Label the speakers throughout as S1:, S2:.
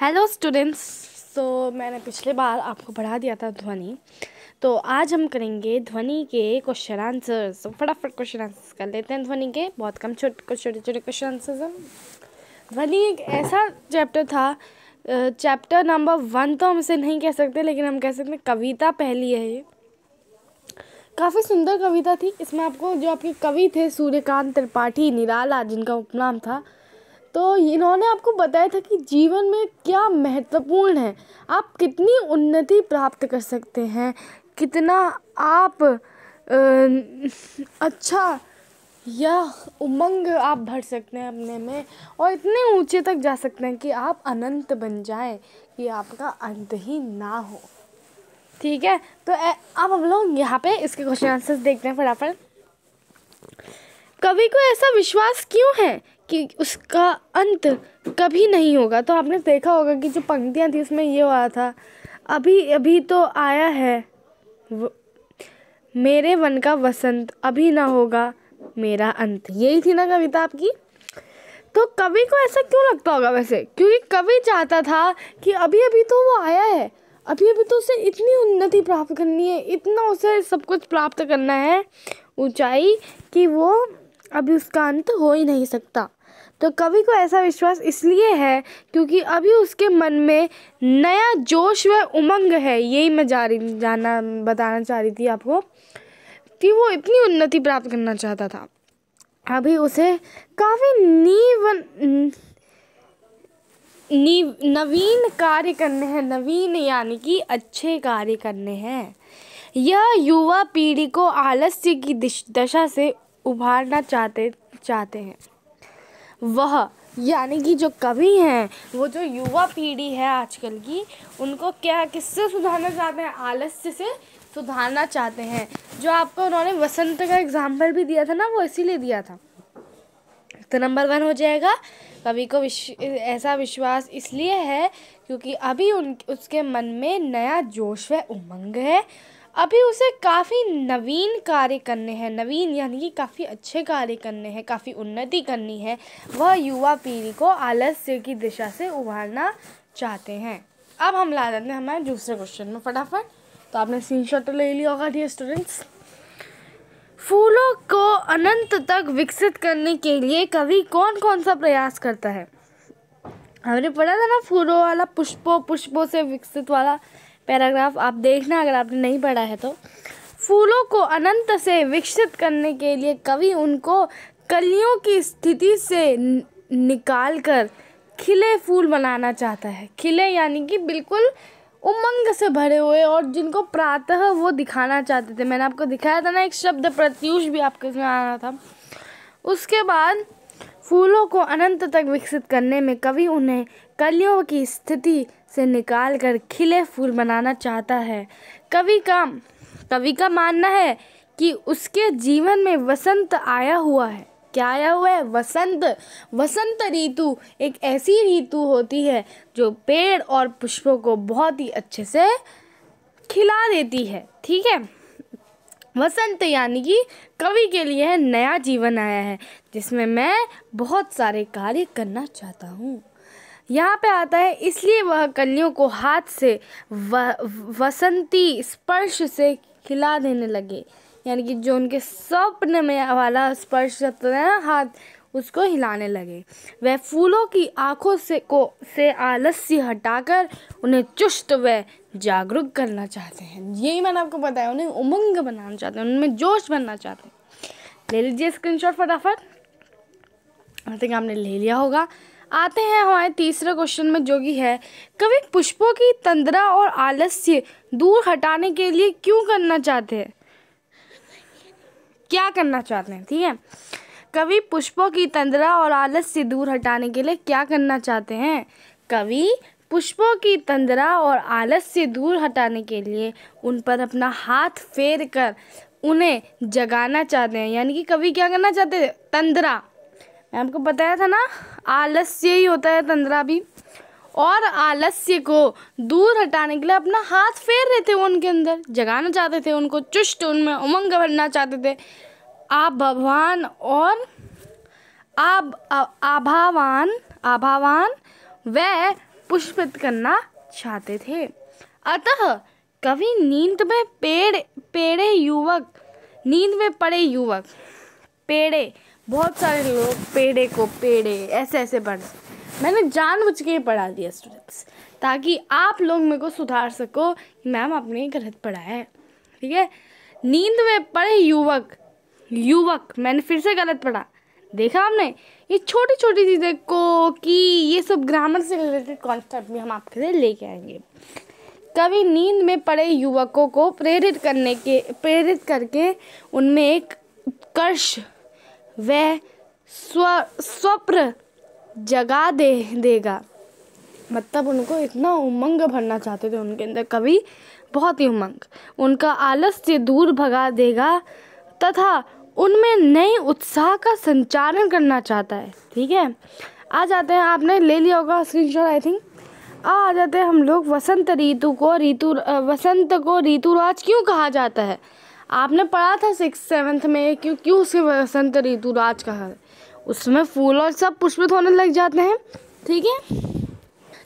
S1: hello students so मैंने पिछले बार आपको पढ़ा दिया था ध्वनि तो आज हम करेंगे ध्वनि के क्वेश्चन आंसर्स तो फटाफट क्वेश्चन आंसर्स कर लेते हैं ध्वनि के बहुत कम छोटे छोटे छोटे क्वेश्चन आंसर्स हैं ध्वनि एक ऐसा चैप्टर था चैप्टर नंबर वन तो हम इसे नहीं कह सकते लेकिन हम कह सकते हैं कविता पहली है ये काफ़ी सुंदर कविता थी इसमें आपको जो आपके कवि थे सूर्यकांत त्रिपाठी निराला जिनका उपनाम था तो इन्होंने आपको बताया था कि जीवन में क्या महत्वपूर्ण है आप कितनी उन्नति प्राप्त कर सकते हैं कितना आप अच्छा या उमंग आप भर सकते हैं अपने में और इतने ऊंचे तक जा सकते हैं कि आप अनंत बन जाएं कि आपका अंत ही ना हो ठीक है तो अब हम लोग यहाँ पे इसके क्वेश्चन आंसर्स देखते हैं फटाफट कवि को ऐसा विश्वास क्यों है कि उसका अंत कभी नहीं होगा तो आपने देखा होगा कि जो पंक्तियाँ थी उसमें ये हुआ था अभी अभी तो आया है मेरे वन का वसंत अभी ना होगा मेरा अंत यही थी ना कविता आपकी तो कवि को ऐसा क्यों लगता होगा वैसे क्योंकि कवि चाहता था कि अभी अभी तो वो आया है अभी अभी तो उसे इतनी उन्नति प्राप्त करनी है इतना उसे सब कुछ प्राप्त करना है ऊंचाई कि वो अभी उसका अंत हो ही नहीं सकता तो कवि को ऐसा विश्वास इसलिए है क्योंकि अभी उसके मन में नया जोश व उमंग है यही मैं जा रही जाना बताना चाह रही थी आपको कि वो इतनी उन्नति प्राप्त करना चाहता था अभी उसे काफ़ी नीव नीव नवीन कार्य करने हैं नवीन यानी कि अच्छे कार्य करने हैं यह युवा पीढ़ी को आलस्य की दशा से उभारना चाहते चाहते हैं वह यानी कि जो कवि हैं वो जो युवा पीढ़ी है आजकल की उनको क्या किससे सुधारना चाहते हैं आलस्य से सुधारना चाहते हैं जो आपको उन्होंने वसंत का एग्जाम्पल भी दिया था ना वो इसीलिए दिया था तो नंबर वन हो जाएगा कवि को विश ऐसा विश्वास इसलिए है क्योंकि अभी उन उसके मन में नया जोश व उमंग है अभी उसे काफ़ी नवीन कार्य करने हैं नवीन यानी कि काफ़ी अच्छे कार्य करने हैं काफ़ी उन्नति करनी है वह युवा पीढ़ी को आलस्य की दिशा से उभारना चाहते हैं अब हम ला देते हैं हमारे दूसरे क्वेश्चन में फटाफट तो आपने सीन शॉट तो ले लिया होगा डियर स्टूडेंट्स फूलों को अनंत तक विकसित करने के लिए कवि कौन कौन सा प्रयास करता है हमने पढ़ा था ना फूलों वाला पुष्पों पुष्पों से विकसित वाला पैराग्राफ आप देखना अगर आपने नहीं पढ़ा है तो फूलों को अनंत से विकसित करने के लिए कवि उनको कलियों की स्थिति से निकाल कर खिले फूल बनाना चाहता है खिले यानी कि बिल्कुल उमंग से भरे हुए और जिनको प्रातः वो दिखाना चाहते थे मैंने आपको दिखाया था ना एक शब्द प्रत्यूष भी आपके इसमें रहा था उसके बाद फूलों को अनंत तक विकसित करने में कवि उन्हें कलियों की स्थिति से निकाल कर खिले फूल बनाना चाहता है कवि का कवि का मानना है कि उसके जीवन में वसंत आया हुआ है क्या आया हुआ है वसंत वसंत ऋतु एक ऐसी ऋतु होती है जो पेड़ और पुष्पों को बहुत ही अच्छे से खिला देती है ठीक है वसंत यानी कि कवि के लिए नया जीवन आया है जिसमें मैं बहुत सारे कार्य करना चाहता हूँ यहाँ पे आता है इसलिए वह कलियों को हाथ से व, वसंती स्पर्श से खिला देने लगे यानी कि जो उनके स्वप्न में वाला स्पर्श है हाथ उसको हिलाने लगे वह फूलों की आंखों से को से आलस्य हटाकर उन्हें चुस्त व जागरूक करना चाहते हैं यही मैंने आपको बताया उन्हें उमंग बनाना चाहते हैं उनमें जोश बनना चाहते हैं ले लीजिए स्क्रीनशॉट फटाफट आई थिंक आपने ले लिया होगा आते हैं हमारे तीसरे क्वेश्चन में जो कि है कवि पुष्पों की तंद्रा और आलस्य दूर हटाने के लिए क्यों करना चाहते हैं क्या करना चाहते हैं ठीक है कवि पुष्पों की तंद्रा और आलस्य दूर हटाने के लिए क्या करना चाहते हैं कवि पुष्पों की तंद्रा और आलस्य दूर हटाने के लिए उन पर अपना हाथ फेर कर उन्हें जगाना चाहते हैं यानी कि कवि क्या करना चाहते थे तंद्रा मैं आपको बताया था ना आलस्य ही होता है तंद्रा भी और आलस्य को दूर हटाने के लिए अपना हाथ फेर रहे थे वो उनके अंदर जगाना चाहते थे उनको चुष्ट उनमें उमंग भरना चाहते थे भगवान और आप आभावान आभावान वह पुष्पित करना चाहते थे अतः कवि नींद में पेड़ पेड़े युवक नींद में पड़े युवक पेड़े बहुत सारे लोग पेड़े को पेड़े ऐसे ऐसे पढ़ मैंने जानबूझ के पढ़ा दिया स्टूडेंट्स ताकि आप लोग मेरे को सुधार सको मैम आपने गलत पढ़ा है ठीक है नींद में पड़े युवक युवक मैंने फिर से गलत पढ़ा देखा आपने ये छोटी छोटी चीज़ें को कि ये सब ग्रामर से रिलेटेड कॉन्सेप्ट भी हम आपके लिए लेके आएंगे कभी नींद में पड़े युवकों को प्रेरित करने के प्रेरित करके उनमें एक उत्कर्ष वह स्व स्वप्न जगा दे देगा मतलब उनको इतना उमंग भरना चाहते थे उनके अंदर कवि बहुत ही उमंग उनका आलस से दूर भगा देगा तथा उनमें नए उत्साह का संचारण करना चाहता है ठीक है आ जाते हैं आपने ले लिया होगा स्क्रीनशॉट आई थिंक आ जाते हैं हम लोग वसंत ऋतु को ऋतु वसंत को ऋतुराज क्यों कहा जाता है आपने पढ़ा था सिक्स सेवन्थ में क्यों क्यों वसंत ऋतु राज कहा है उसमें फूल और सब पुष्पित होने लग जाते हैं ठीक है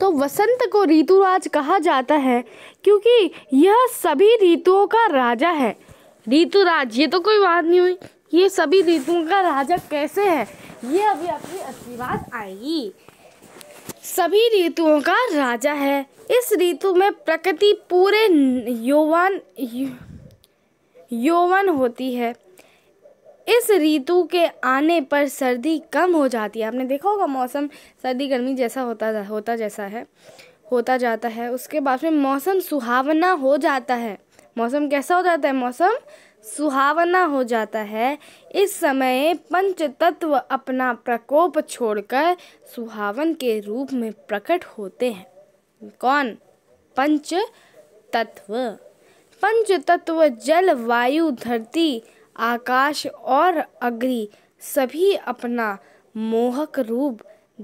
S1: तो वसंत को ऋतुराज कहा जाता है क्योंकि यह सभी ऋतुओं का राजा है ऋतुराज ये तो कोई बात नहीं हुई ये सभी ऋतुओं का राजा कैसे है ये अभी अपनी असली बात आएगी सभी ऋतुओं का राजा है इस ऋतु में प्रकृति पूरे यौवन यौवन होती है इस ऋतु के आने पर सर्दी कम हो जाती है आपने देखा होगा मौसम सर्दी गर्मी जैसा होता होता जैसा है होता जाता है उसके बाद में मौसम सुहावना हो जाता है मौसम कैसा हो जाता है मौसम सुहावना हो जाता है इस समय पंच तत्व अपना प्रकोप छोड़कर सुहावन के रूप में प्रकट होते हैं कौन पंच तत्व पंच तत्व जल वायु धरती आकाश और अग्नि सभी अपना मोहक रूप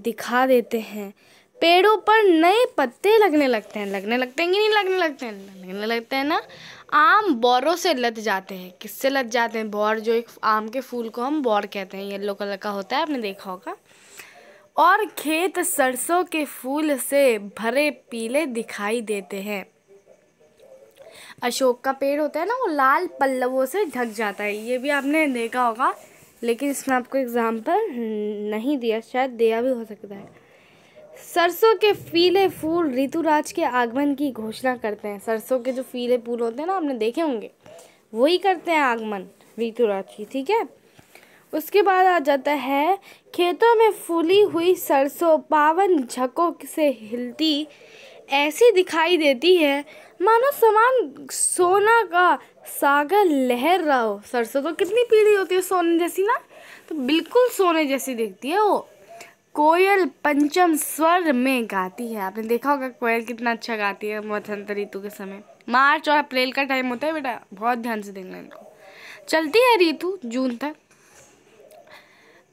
S1: दिखा देते हैं पेड़ों पर नए पत्ते लगने लगते हैं लगने लगते हैं कि नहीं लगने लगते हैं लगने लगते हैं ना आम बौरों से लत जाते हैं किससे लत जाते हैं बौर जो एक आम के फूल को हम बौर कहते हैं येलो कलर का होता है आपने देखा होगा और खेत सरसों के फूल से भरे पीले दिखाई देते हैं अशोक का पेड़ होता है ना वो लाल पल्लवों से ढक जाता है ये भी आपने देखा होगा लेकिन इसमें आपको एग्ज़ाम्पल नहीं दिया शायद दिया भी हो सकता है सरसों के फीले फूल ऋतुराज के आगमन की घोषणा करते हैं सरसों के जो फीले फूल होते हैं ना आपने देखे होंगे वही करते हैं आगमन ऋतुराज की ठीक है उसके बाद आ जाता है खेतों में फूली हुई सरसों पावन झकों से हिलती ऐसी दिखाई देती है मानो समान सोना का सागर लहर रहा हो सरसों तो कितनी पीली होती है सोने जैसी ना तो बिल्कुल सोने जैसी दिखती है वो कोयल पंचम स्वर में गाती है आपने देखा होगा कोयल कितना अच्छा गाती है वसंत ऋतु के समय मार्च और अप्रैल का टाइम होता है बेटा बहुत ध्यान से देखना इनको चलती है ऋतु जून तक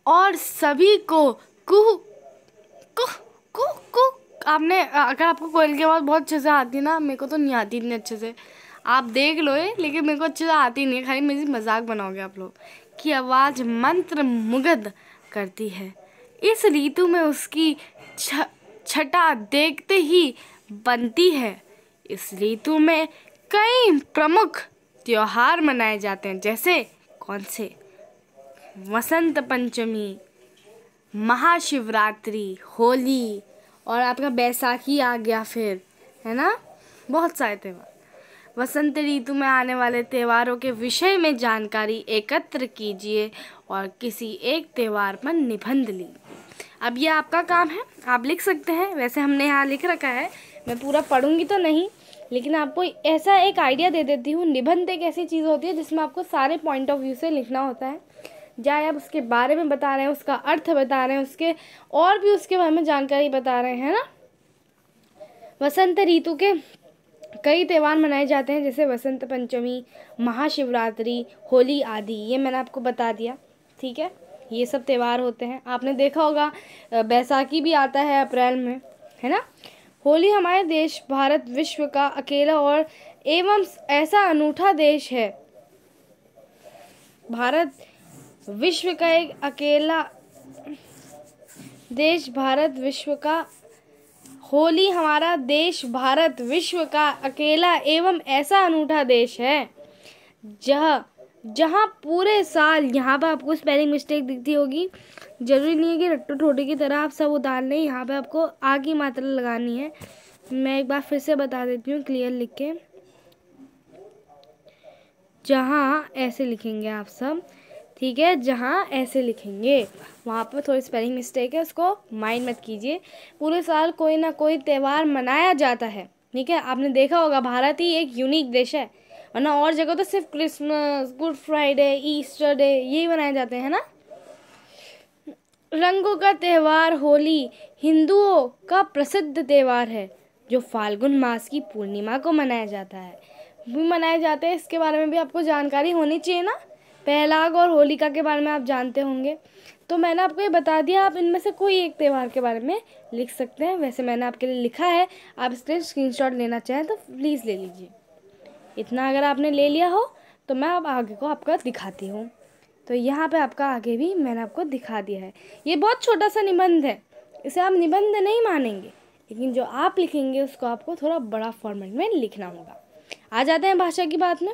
S1: और सभी को कुह कुह कुह कुह आपने अगर आपको कोयल की आवाज़ बहुत अच्छे से आती है ना मेरे को तो नहीं आती इतनी अच्छे से आप देख लो ये लेकिन मेरे को अच्छे से आती नहीं है खाली मेरी मजाक बनाओगे आप लोग की आवाज़ मंत्र मुग्ध करती है इस ऋतु में उसकी छटा देखते ही बनती है इस ऋतु में कई प्रमुख त्यौहार मनाए जाते हैं जैसे कौन से वसंत पंचमी महाशिवरात्रि होली और आपका बैसाखी आ गया फिर है ना बहुत सारे त्यौहार वसंत ऋतु में आने वाले त्योहारों के विषय में जानकारी एकत्र कीजिए और किसी एक त्यौहार पर निबंध लीजिए अब यह आपका काम है आप लिख सकते हैं वैसे हमने यहाँ लिख रखा है मैं पूरा पढ़ूंगी तो नहीं लेकिन आपको ऐसा एक आइडिया दे देती हूँ निबंध एक ऐसी चीज़ होती है जिसमें आपको सारे पॉइंट ऑफ व्यू से लिखना होता है जाए आप उसके बारे में बता रहे हैं उसका अर्थ बता रहे हैं उसके और भी उसके बारे में जानकारी बता रहे हैं ना वसंत ऋतु के कई त्यौहार मनाए जाते हैं जैसे वसंत पंचमी महाशिवरात्रि होली आदि ये मैंने आपको बता दिया ठीक है ये सब त्यौहार होते हैं आपने देखा होगा बैसाखी भी आता है अप्रैल में है ना होली हमारे देश भारत विश्व का अकेला और एवं ऐसा अनूठा देश है भारत विश्व का एक अकेला देश भारत विश्व का होली हमारा देश भारत विश्व का अकेला एवं ऐसा अनूठा देश है जह जहाँ पूरे साल यहाँ पर आपको स्पेलिंग मिस्टेक दिखती होगी ज़रूरी नहीं है कि रट्टू ठोटी की तरह आप सब उतार लें यहाँ पे आपको आ की मात्रा लगानी है मैं एक बार फिर से बता देती हूँ क्लियर लिख के जहाँ ऐसे लिखेंगे आप सब ठीक है जहाँ ऐसे लिखेंगे वहाँ पर थोड़ी स्पेलिंग मिस्टेक है उसको माइंड मत कीजिए पूरे साल कोई ना कोई त्यौहार मनाया जाता है ठीक है आपने देखा होगा भारत ही एक यूनिक देश है वरना और जगह तो सिर्फ Christmas Good Friday Easter Day यही मनाए जाते हैं ना रंगों का त्यौहार होली हिंदुओं का प्रसिद्ध त्यौहार है जो फाल्गुन मास की पूर्णिमा को मनाया जाता है भी मनाए जाते हैं इसके बारे में भी आपको जानकारी होनी चाहिए ना पहलाग और होलिका के बारे में आप जानते होंगे तो मैंने आपको ये बता दिया आप इनमें से कोई एक त्यौहार के बारे में लिख सकते हैं वैसे मैंने आपके लिए लिखा है आप इसके स्क्रीनशॉट लेना चाहें तो प्लीज़ ले लीजिए इतना अगर आपने ले लिया हो तो मैं अब आगे को आपका दिखाती हूँ तो यहाँ पे आपका आगे भी मैंने आपको दिखा दिया है ये बहुत छोटा सा निबंध है इसे आप निबंध नहीं मानेंगे लेकिन जो आप लिखेंगे उसको आपको थोड़ा बड़ा फॉर्मेट में लिखना होगा आ जाते हैं भाषा की बात में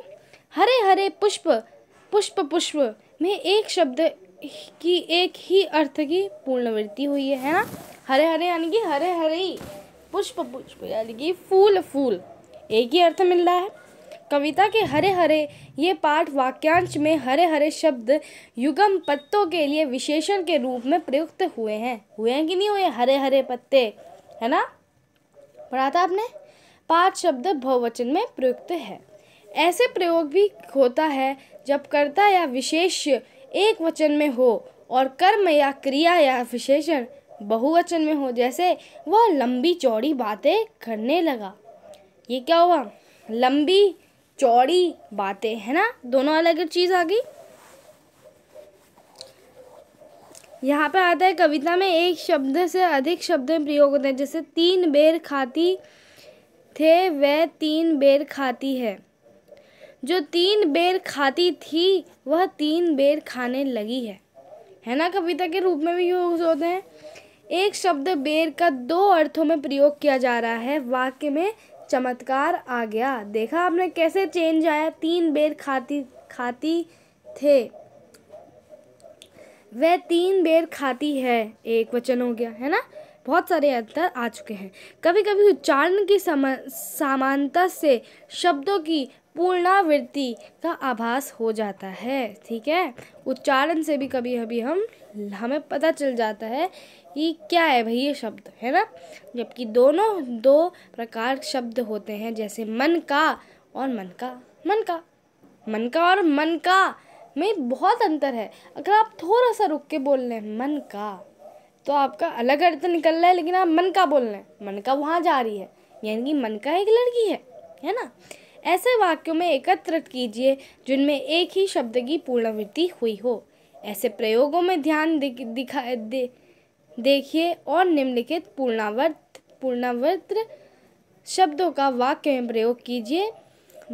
S1: हरे हरे पुष्प पुष्प पुष्प में एक शब्द की एक ही अर्थ की पूर्णवृत्ति हुई है ना हरे हरे यानी कि हरे हरे पुष्प पुष्प यानी कि फूल फूल एक ही अर्थ मिल रहा है कविता के हरे हरे ये पाठ वाक्यांश में हरे हरे शब्द युगम पत्तों के लिए विशेषण के रूप में प्रयुक्त हुए हैं हुए हैं कि नहीं हुए हरे हरे पत्ते है ना पढ़ा था आपने पाठ शब्द बहुवचन में प्रयुक्त है ऐसे प्रयोग भी होता है जब कर्ता या विशेष एक वचन में हो और कर्म या क्रिया या विशेषण बहुवचन में हो जैसे वह लंबी चौड़ी बातें करने लगा ये क्या हुआ लंबी चौड़ी बातें है ना दोनों अलग चीज़ आ गई यहाँ पे आता है कविता में एक शब्द से अधिक शब्द प्रयोग होते हैं जैसे तीन बेर खाती थे वह तीन बेर खाती है जो तीन बेर खाती थी वह तीन बेर खाने लगी है है ना कविता के रूप में भी यूज होते हैं एक शब्द बेर का दो अर्थों में प्रयोग किया जा रहा है वाक्य में चमत्कार आ गया देखा आपने कैसे चेंज आया तीन बेर खाती खाती थे वह तीन बेर खाती है एक वचन हो गया है ना बहुत सारे अंतर आ चुके हैं कभी कभी उच्चारण की सम समानता से शब्दों की पूर्णावृत्ति का आभास हो जाता है ठीक है उच्चारण से भी कभी कभी हम हमें पता चल जाता है कि क्या है भाई ये शब्द है ना जबकि दोनों दो प्रकार शब्द होते हैं जैसे मन का और मन का मन का मन का और मन का में बहुत अंतर है अगर आप थोड़ा सा रुक के बोल रहे हैं मन का तो आपका अलग अर्थ निकल रहा है लेकिन आप मन का बोल रहे हैं मन का वहाँ जा रही है यानी कि मन का एक लड़की है है ना ऐसे वाक्यों में एकत्र कीजिए जिनमें एक ही शब्द की पूर्णवृत्ति हुई हो ऐसे प्रयोगों में ध्यान दिखा दे, देखिए और निम्नलिखित पूर्णावर्त पूर्णावर्त शब्दों का वाक्य में प्रयोग कीजिए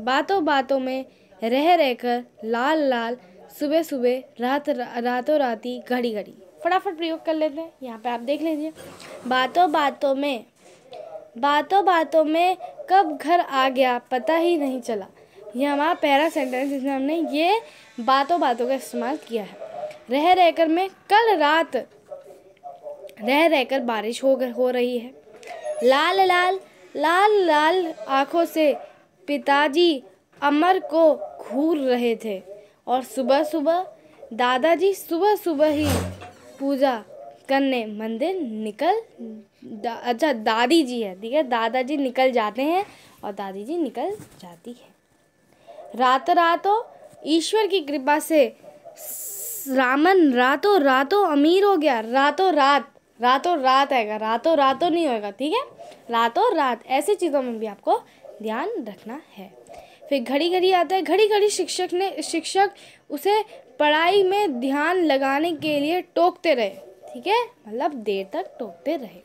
S1: बातों बातों में रह रहकर लाल लाल सुबह सुबह रात रातों राती घड़ी घड़ी फटाफट प्रयोग कर लेते हैं यहाँ पे आप देख लीजिए बातों बातों में बातों बातों में कब घर आ गया पता ही नहीं चला यह हमारा पहला सेंटेंस जिसमें हमने ये बातों बातों का इस्तेमाल किया है रह रहकर में कल रात रह रहकर बारिश हो हो रही है लाल लाल लाल लाल आँखों से पिताजी अमर को घूर रहे थे और सुबह सुबह दादाजी सुबह सुबह ही पूजा करने मंदिर निकल दा, अच्छा दादी जी है ठीक है दादाजी निकल जाते हैं और दादी जी निकल जाती है रातों रातो ईश्वर की कृपा से रामन रातों रातों अमीर हो गया रातों रात रातों रात आएगा रातों रातों नहीं होएगा ठीक है रातों रात ऐसी चीज़ों में भी आपको ध्यान रखना है फिर घड़ी घड़ी आता है घड़ी घड़ी शिक्षक ने शिक्षक उसे पढ़ाई में ध्यान लगाने के लिए टोकते रहे ठीक है मतलब देर तक टोकते रहे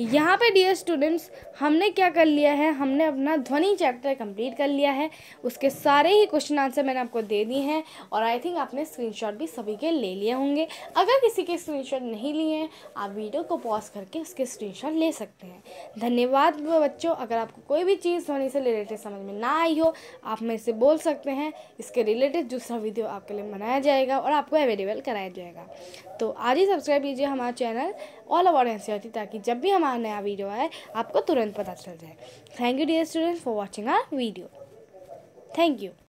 S1: यहाँ पे डियर स्टूडेंट्स हमने क्या कर लिया है हमने अपना ध्वनि चैप्टर कंप्लीट कर लिया है उसके सारे ही क्वेश्चन आंसर मैंने आपको दे दिए हैं और आई थिंक आपने स्क्रीनशॉट भी सभी के ले लिए होंगे अगर किसी के स्क्रीनशॉट नहीं लिए हैं आप वीडियो को पॉज करके उसके स्क्रीनशॉट ले सकते हैं धन्यवाद बच्चों अगर आपको कोई भी चीज़ ध्वनि से रिलेटेड समझ में ना आई हो आप मैं इसे बोल सकते हैं इसके रिलेटेड दूसरा वीडियो आपके लिए बनाया जाएगा और आपको अवेलेबल कराया जाएगा तो आज ही सब्सक्राइब कीजिए हमारा चैनल ऑल अबाउट एन ताकि जब भी हमारा नया वीडियो आए आपको तुरंत तुरंत पता चल जाए thank you dear student for watching our video thank you